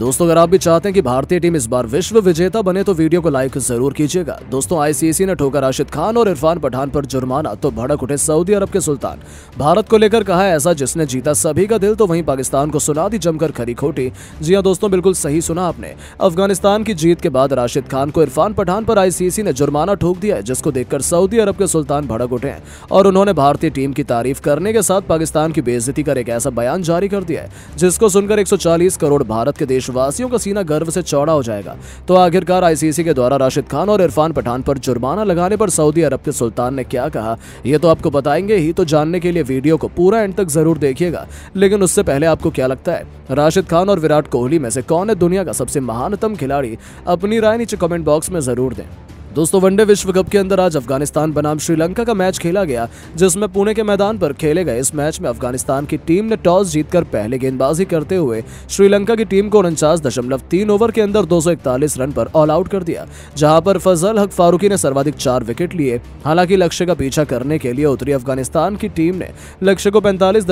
दोस्तों अगर आप भी चाहते हैं कि भारतीय टीम इस बार विश्व विजेता बने तो वीडियो को लाइक जरूर कीजिएगा दोस्तों आईसीसी ने ठोका राशिद खान और इरफान पठान पर जुर्माना तो भड़क उठे सऊदी अरब के सुल्तान भारत को लेकर कहा ऐसा जिसने जीता सभी का दिल तो वहीं पाकिस्तान को सुना दी जमकर खरी खोटी जी हाँ दोस्तों बिल्कुल सही सुना आपने अफगानिस्तान की जीत के बाद राशिद खान को इरफान पठान पर आईसीसी ने जुर्माना ठोक दिया है जिसको देखकर सऊदी अरब के सुल्तान भड़क उठे और उन्होंने भारतीय टीम की तारीफ करने के साथ पाकिस्तान की बेजती कर एक ऐसा बयान जारी कर दिया है जिसको सुनकर एक करोड़ भारत के देश देशवासियों का सीना गर्व से चौड़ा हो जाएगा तो आखिरकार आईसीसी के द्वारा राशिद खान और इरफान पठान पर जुर्माना लगाने पर सऊदी अरब के सुल्तान ने क्या कहा यह तो आपको बताएंगे ही तो जानने के लिए वीडियो को पूरा एंड तक जरूर देखिएगा लेकिन उससे पहले आपको क्या लगता है राशिद खान और विराट कोहली में से कौन है दुनिया का सबसे महानतम खिलाड़ी अपनी राय नीचे कॉमेंट बॉक्स में जरूर दें दोस्तों वनडे विश्व कप के अंदर आज अफगानिस्तान बनाम श्रीलंका का मैच खेला गया जिसमें पुणे के मैदान पर खेले गए इस मैच में अफगानिस्तान की टीम ने टॉस जीतकर पहले गेंदबाजी करते हुए श्रीलंका की टीम को उनचास दशमलव तीन ओवर के अंदर 241 रन पर ऑल आउट कर दिया जहां पर फजल हक फारूकी ने सर्वाधिक चार विकेट लिए हालांकि लक्ष्य का पीछा करने के लिए उतरी अफगानिस्तान की टीम ने लक्ष्य को पैंतालीस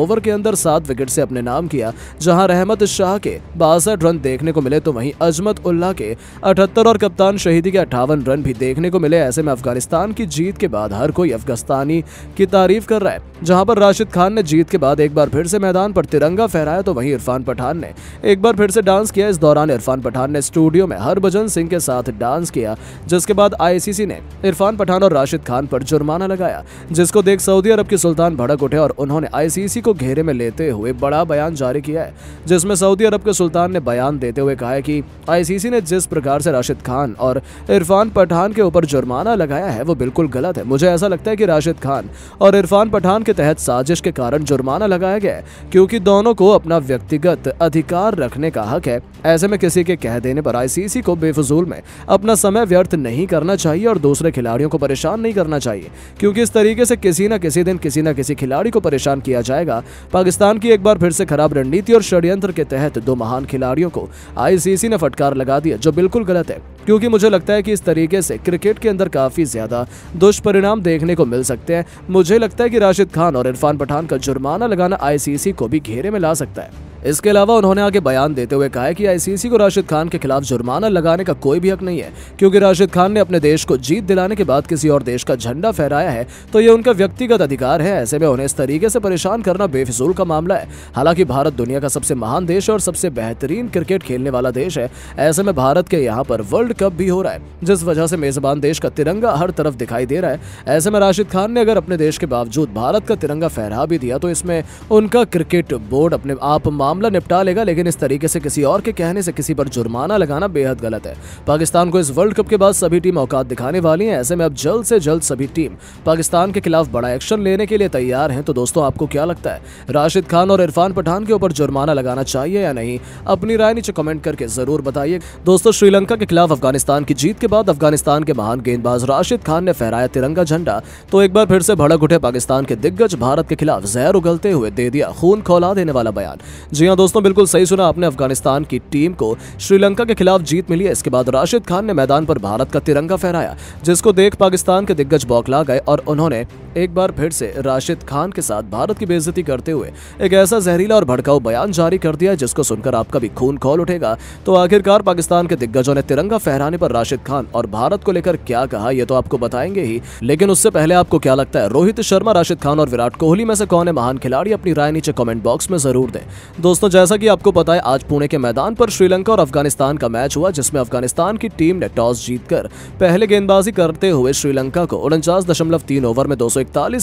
ओवर के अंदर सात विकेट से अपने नाम किया जहाँ रहमत शाह के बासठ रन देखने को मिले तो वहीं अजमत उल्लाह के अठहत्तर और कप्तान शहीदी के अठारह अट्ठावन रन भी देखने को मिले ऐसे में अफगानिस्तान की जीत के बाद हर कोई अफगानिस्तानी की तारीफ कर रहा है जहां पर राशिद खान ने जीत के बाद एक बार फिर से मैदान पर तिरंगा फहराया तो वहीं इरफान पठान ने एक बार फिर से डांस किया इस दौरान इरफान पठान ने स्टूडियो में हरभजन सिंह के साथ डांस किया जिसके बाद आईसीसी ने इरफान पठान और राशिद खान पर जुर्माना लगाया जिसको देख सऊदी अरब के सुल्तान भड़क उठे और उन्होंने आईसीसी को घेरे में लेते हुए बड़ा बयान जारी किया है जिसमें सऊदी अरब के सुल्तान ने बयान देते हुए कहा है कि आईसीसी ने जिस प्रकार से राशिद खान और इरफान इरफान पठान के ऊपर जुर्माना लगाया है वो बिल्कुल गलत है मुझे ऐसा लगता है कि राशिद खान और इरफान पठान के तहत साजिश के कारण जुर्माना लगाया गया है क्योंकि दोनों को अपना व्यक्तिगत अधिकार रखने का हक है ऐसे में किसी के कह देने पर आईसीसी को बेफजूल में अपना समय व्यर्थ नहीं करना चाहिए और दूसरे खिलाड़ियों को परेशान नहीं करना चाहिए क्योंकि इस तरीके से किसी न किसी दिन किसी न किसी खिलाड़ी को परेशान किया जाएगा पाकिस्तान की एक बार फिर से खराब रणनीति और षड्यंत्र के तहत दो महान खिलाड़ियों को आईसीसी ने फटकार लगा दिया जो बिल्कुल गलत है क्योंकि मुझे लगता है कि इस तरीके से क्रिकेट के अंदर काफ़ी ज़्यादा दुष्परिणाम देखने को मिल सकते हैं मुझे लगता है कि राशिद खान और इरफान पठान का जुर्माना लगाना आईसीसी को भी घेरे में ला सकता है इसके अलावा उन्होंने आगे बयान देते हुए कहा है कि आईसीसी को राशिद खान के खिलाफ जुर्माना लगाने का कोई भी हक नहीं है क्योंकि राशिद खान ने अपने देश को जीत दिलाने के बाद किसी और देश का झंडा फहराया है तो ये उनका व्यक्तिगत अधिकार है ऐसे में उन्हें इस तरीके से परेशान करना बेफिजूल का मामला है हालांकि भारत दुनिया का सबसे महान देश और सबसे बेहतरीन क्रिकेट खेलने वाला देश है ऐसे में भारत के यहाँ पर वर्ल्ड कप भी हो रहा है जिस वजह से मेजबान देश का तिरंगा हर तरफ दिखाई दे रहा है ऐसे में राशिद खान ने अगर अपने देश के बावजूद भारत का तिरंगा फहरा भी दिया तो इसमें उनका क्रिकेट बोर्ड अपने आप मान मामला निपटा लेगा लेकिन इस तरीके से किसी और के कहने से किसी पर जुर्माना लगाना बेहद गलत है पाकिस्तान को इस वर्ल्ड कप के बाद सभी टीम औकात दिखाने वाली है ऐसे में अब जल्द से जल्द सभी टीम पाकिस्तान के खिलाफ बड़ा एक्शन लेने के लिए तैयार है तो दोस्तों आपको क्या लगता है राशिद खान और इरफान पठान के ऊपर जुर्माना लगाना चाहिए या नहीं अपनी राय नीचे कमेंट करके जरूर बताइए दोस्तों श्रीलंका के खिलाफ अफगानिस्तान की जीत के बाद अफगानिस्तान के महान गेंदबाज राशिद खान ने फहराया तिरंगा झंडा तो एक बार फिर से भड़क उठे पाकिस्तान के दिग्गज भारत के खिलाफ जहर उगलते हुए दे दिया खून खौला देने वाला बयान जी हाँ दोस्तों बिल्कुल सही सुना आपने अफगानिस्तान की टीम को श्रीलंका के खिलाफ जीत मिली है इसके बाद राशिद खान ने मैदान पर भारत का तिरंगा फहराया जिसको देख पाकिस्तान के दिग्गज बौखला गए और उन्होंने एक बार फिर से राशिद खान के साथ भारत की बेजती करते हुए एक ऐसा जहरीला और भड़काऊ बयान जारी कर दिया जिसको सुनकर आपका भी खून खोल उठेगा तो आखिरकार पाकिस्तान के दिग्गजों ने तिरंगा फहराने पर राशिद खान और भारत को लेकर क्या कहा यह तो आपको बताएंगे ही लेकिन उससे पहले आपको क्या लगता है रोहित शर्मा राशिद खान और विराट कोहली में से कौन है महान खिलाड़ी अपनी राय नीचे कॉमेंट बॉक्स में जरूर दें दोस्तों जैसा कि आपको पता है आज पुणे के मैदान पर श्रीलंका और अफगानिस्तान का मैच हुआ जिसमें अफगानिस्तान की टीम ने टॉस जीतकर पहले गेंदबाजी करते हुए श्रीलंका को उनचास ओवर में दो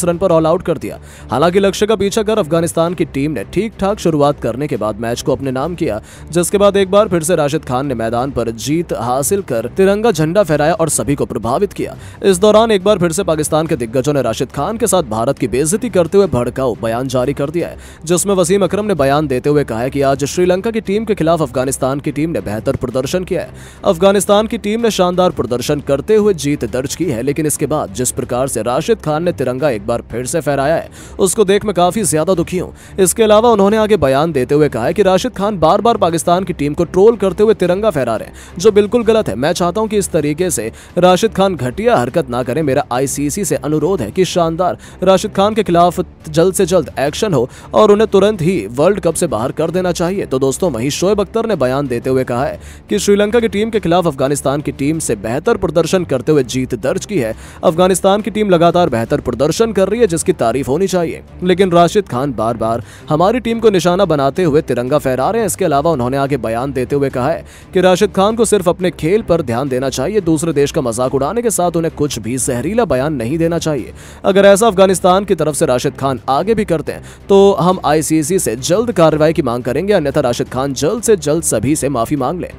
रन पर ऑल आउट कर दिया हालांकि लक्ष्य का पीछा कर अफगानिस्तान की टीम ने ठीक ठाक शुरुआत करने के बाद मैच को अपने नाम किया जिसके बाद एक बार फिर से राशिद खान ने मैदान पर जीत हासिल कर तिरंगा झंडा फहराया और सभी को प्रभावित किया इस दौरान एक बार फिर से पाकिस्तान के दिग्गजों ने राशिद खान के साथ भारत की बेजती करते हुए भड़काऊ बयान जारी कर दिया है जिसमें वसीम अक्रम ने बयान देते हुए हुए कहा है कि आज श्रीलंका की टीम के खिलाफ अफगानिस्तान की टीम ने बेहतर प्रदर्शन किया है अफगानिस्तान की टीम ने शानदार प्रदर्शन करते हुए जीत दर्ज की है लेकिन इसके बाद जिस प्रकार से राशिद खान ने तिरंगा एक बार फिर से फहराया है उसको देख मैं काफी ज्यादा दुखी हूँ इसके अलावा उन्होंने आगे बयान देते हुए कहा है कि राशिद खान बार बार पाकिस्तान की टीम को ट्रोल करते हुए तिरंगा फहरा रहे जो बिल्कुल गलत है मैं चाहता हूँ कि इस तरीके से राशिद खान घटिया हरकत ना करें मेरा आईसीसी से अनुरोध है कि शानदार राशिद खान के खिलाफ जल्द से जल्द एक्शन हो और उन्हें तुरंत ही वर्ल्ड कप से बाहर बाहर कर देना चाहिए तो दोस्तों वहीं शोएब अख्तर ने बयान देते हुए कहा है कि श्रीलंका की टीम के खिलाफ अफगानिस्तान की टीम से बेहतर प्रदर्शन करते हुए जीत दर्ज की है अफगानिस्तान की टीम लगातार बेहतर प्रदर्शन कर रही है जिसकी तारीफ होनी चाहिए लेकिन राशिद खान बार बार हमारी टीम को निशाना बनाते हुए तिरंगा फहरा रहे हैं इसके अलावा उन्होंने आगे बयान देते हुए कहा है कि राशिद खान को सिर्फ अपने खेल पर ध्यान देना चाहिए दूसरे देश का मजाक उड़ाने के साथ उन्हें कुछ भी जहरीला बयान नहीं देना चाहिए अगर ऐसा अफगानिस्तान की तरफ से राशिद खान आगे भी करते हैं तो हम आईसीसी से जल्द कार्रवाई की मांग करेंगे अन्यथा राशिद खान जल्द से जल्द सभी से माफी मांग लें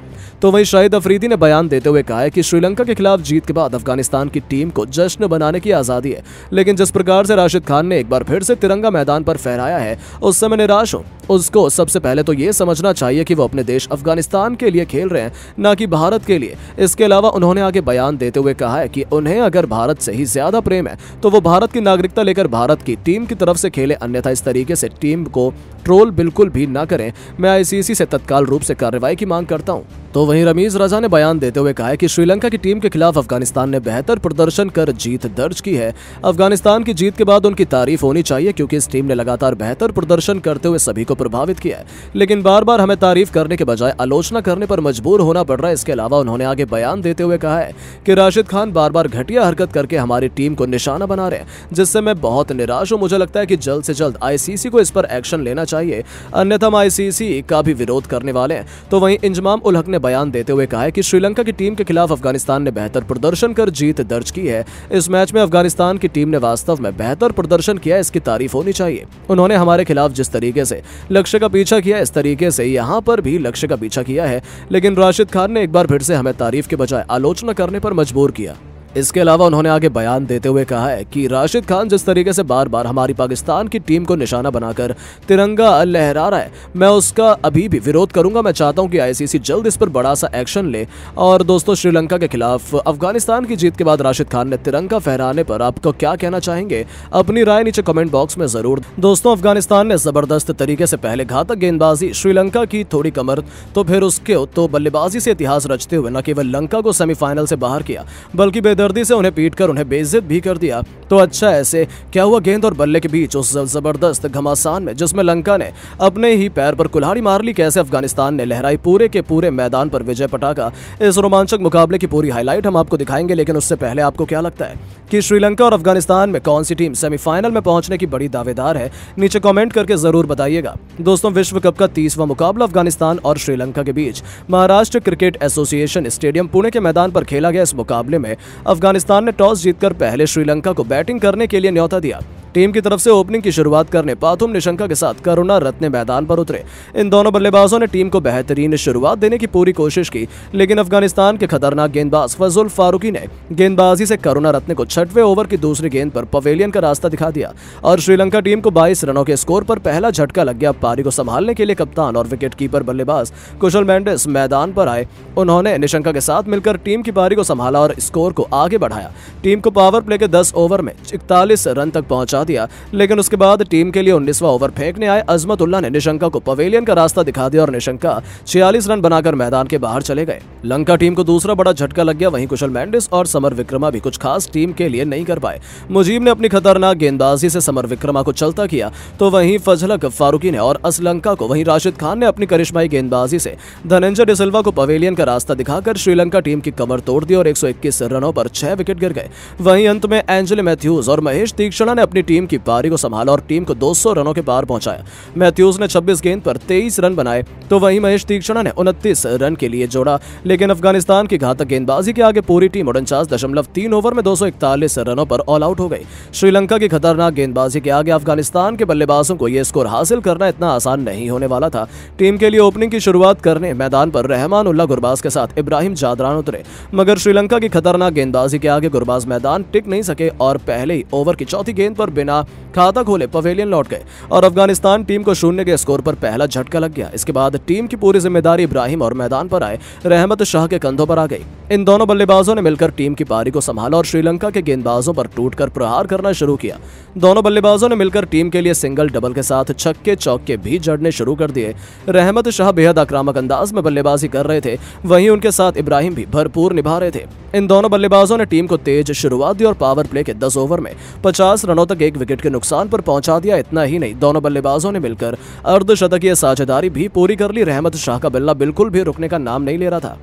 तो वहीं शाहिद अफरीदी ने बयान देते हुए कहा है कि श्रीलंका के खिलाफ जीत के बाद अफगानिस्तान की टीम को जश्न बनाने की आज़ादी है लेकिन जिस प्रकार से राशिद खान ने एक बार फिर से तिरंगा मैदान पर फहराया है उस समय निराश हूँ उसको सबसे पहले तो ये समझना चाहिए कि वो अपने देश अफगानिस्तान के लिए खेल रहे हैं ना कि भारत के लिए इसके अलावा उन्होंने आगे बयान देते हुए कहा है कि उन्हें अगर भारत से ही ज्यादा प्रेम है तो वो भारत की नागरिकता लेकर भारत की टीम की तरफ से खेले अन्यथा इस तरीके से टीम को ट्रोल बिल्कुल भी ना करें मैं आईसीसी से तत्काल रूप से कार्रवाई की मांग करता हूँ तो वहीं रमीज रजा ने बयान देते हुए कहा है कि श्रीलंका की टीम के खिलाफ अफगानिस्तान ने बेहतर प्रदर्शन कर जीत दर्ज की है अफगानिस्तान की जीत के बाद उनकी तारीफ होनी चाहिए क्योंकि इस टीम ने लगातार बेहतर प्रदर्शन करते हुए सभी को प्रभावित किया है लेकिन बार बार हमें तारीफ करने के बजाय आलोचना करने पर मजबूर होना पड़ रहा है इसके अलावा उन्होंने आगे बयान देते हुए कहा है कि राशिद खान बार बार घटिया हरकत करके हमारी टीम को निशाना बना रहे जिससे मैं बहुत निराश हूँ मुझे लगता है कि जल्द से जल्द आईसीसी को इस पर एक्शन लेना चाहिए अन्यथा हम आईसीसी का भी विरोध करने वाले हैं तो वहीं इंजमाम उलहक ने बयान देते हुए कहा है कि श्रीलंका की टीम के खिलाफ अफगानिस्तान ने बेहतर प्रदर्शन कर जीत दर्ज की है इस मैच में अफगानिस्तान की टीम ने वास्तव में बेहतर प्रदर्शन किया इसकी तारीफ होनी चाहिए उन्होंने हमारे खिलाफ जिस तरीके से लक्ष्य का पीछा किया इस तरीके से यहाँ पर भी लक्ष्य का पीछा किया है लेकिन राशिद खान ने एक बार फिर से हमें तारीफ के बजाय आलोचना करने पर मजबूर किया इसके अलावा उन्होंने आगे बयान देते हुए कहा है कि राशिद खान जिस तरीके से बार बार हमारी पाकिस्तान की टीम को निशाना बनाकर तिरंगा लहरा रहा है मैं उसका अभी भी विरोध करूंगा मैं चाहता हूं कि आईसीसी जल्द इस पर बड़ा सा एक्शन ले और दोस्तों श्रीलंका के खिलाफ अफगानिस्तान की जीत के बाद राशिद खान ने तिरंगा फहराने पर आपको क्या कहना चाहेंगे अपनी राय नीचे कमेंट बॉक्स में जरूर दोस्तों अफगानिस्तान ने जबरदस्त तरीके से पहले घातक गेंदबाजी श्रीलंका की थोड़ी कमर तो फिर उसके तो बल्लेबाजी से इतिहास रचते हुए न केवल लंका को सेमीफाइनल से बाहर किया बल्कि बेदर्दी से उन्हें पीट कर उन्हें बेइज्जत भी कर दिया तो अच्छा ऐसे क्या हुआ गेंद और बल्ले के बीच उस जबरदस्त घमासान में जिसमें लंका ने अपने ही पैर पर कुल्हाड़ी मार ली कैसे अफगानिस्तान ने लहराई पूरे के पूरे मैदान पर विजय पटाखा इस रोमांचक मुकाबले की पूरी हाईलाइट हम आपको दिखाएंगे लेकिन उससे पहले आपको क्या लगता है कि श्रीलंका और अफगानिस्तान में कौन सी टीम सेमीफाइनल में पहुंचने की बड़ी दावेदार है नीचे कमेंट करके जरूर बताइएगा दोस्तों विश्व कप का तीसवा मुकाबला अफगानिस्तान और श्रीलंका के बीच Maharashtra cricket association stadium Pune के मैदान पर खेला गया इस मुकाबले में अफगानिस्तान ने टॉस जीतकर पहले श्रीलंका को बैटिंग करने के लिए न्यौता दिया टीम की तरफ से ओपनिंग की शुरुआत करने पाथुम निशंका के साथ करुणा रत्ने मैदान पर उतरे इन दोनों बल्लेबाजों ने टीम को बेहतरीन शुरुआत देने की पूरी कोशिश की लेकिन अफगानिस्तान के खतरनाक गेंदबाज फजुल फारूकी ने गेंदबाजी से करुणा रत्न को छठवें ओवर की दूसरी गेंद पर पवेलियन का रास्ता दिखा दिया और श्रीलंका टीम को बाईस रनों के स्कोर पर पहला झटका लग गया पारी को संभालने के लिए कप्तान और विकेट बल्लेबाज कुशल मैंडिस मैदान पर आए उन्होंने निशंका के साथ मिलकर टीम की पारी को संभाला और स्कोर को आगे बढ़ाया टीम को पावर प्ले के दस ओवर में इकतालीस रन तक पहुंचा पहुंचा दिया लेकिन उसके बाद टीम के लिए उन्नीसवा ओवर फेंकने आए अजमत उल्ला ने निशंका को पवेलियन का रास्ता दिखा दिया और निशंका छियालीस रन बनाकर मैदान के बाहर चले गए लंका टीम को दूसरा बड़ा झटका लग गया वहीं कुशल मैंडिस और समर विक्रमा भी कुछ खास टीम के लिए नहीं कर पाए मुजीब ने अपनी खतरनाक गेंदबाजी से समर विक्रमा को चलता किया तो वहीं फजलक फारूकी ने और असलंका को वहीं राशिद खान ने अपनी करिश्माई गेंदबाजी से धनंजय डिसल्वा को पवेलियन का रास्ता दिखाकर श्रीलंका टीम की कमर तोड़ दी और एक रनों पर छह विकेट गिर गए वहीं अंत में एंजल मैथ्यूज और महेश तीक्षणा ने अपनी टीम की पारी को संभाला और टीम को 200 रनों के पार पहुंचाया मैथ्यूज ने 26 गेंद पर 23 रन बनाए तो वहीं महेश तीक्षणा ने उनतीस रन के लिए जोड़ा लेकिन अफगानिस्तान की घातक गेंदबाजी के आगे पूरी टीम उनचास ओवर में दो रनों पर ऑल आउट हो गई श्रीलंका की खतरनाक गेंदबाजी के आगे अफगानिस्तान के बल्लेबाजों को यह स्कोर हासिल करना इतना आसान नहीं होने वाला था टीम के लिए ओपनिंग की शुरुआत करने मैदान पर रहमान उल्ला गुरबाज के साथ इब्राहिम जादरान उतरे मगर श्रीलंका की खतरनाक गेंदबाजी के आगे गुरबाज मैदान टिक नहीं सके और पहले ही ओवर की चौथी गेंद पर बिना खाता खोले पवेलियन लौट गए और अफगानिस्तान टीम को शून्य के स्कोर पर पहला झटका लग गया इसके बाद टीम की पूरी जिम्मेदारी इब्राहिम और मैदान पर आए रहमत शाह के कंधों पर आ गई इन दोनों बल्लेबाजों ने मिलकर टीम की पारी को संभाला और श्रीलंका के गेंदबाजों पर टूट प्रहार करना शुरू किया दोनों बल्लेबाजों ने मिलकर टीम के लिए सिंगल डबल के साथ छक्के चौके भी जड़ने शुरू कर दिए रहमत शाह बेहद आक्रामक अंदाज में बल्लेबाजी कर रहे थे वहीं उनके साथ इब्राहिम भी भरपूर निभा रहे थे इन दोनों बल्लेबाजों ने टीम को तेज शुरुआत दी और पावर प्ले के 10 ओवर में 50 रनों तक एक विकेट के नुकसान पर पहुंचा दिया इतना ही नहीं दोनों बल्लेबाजों ने मिलकर अर्धशतकीय साझेदारी भी पूरी कर ली रहमत शाह का बल्ला बिल्कुल भी रुकने का नाम नहीं ले रहा था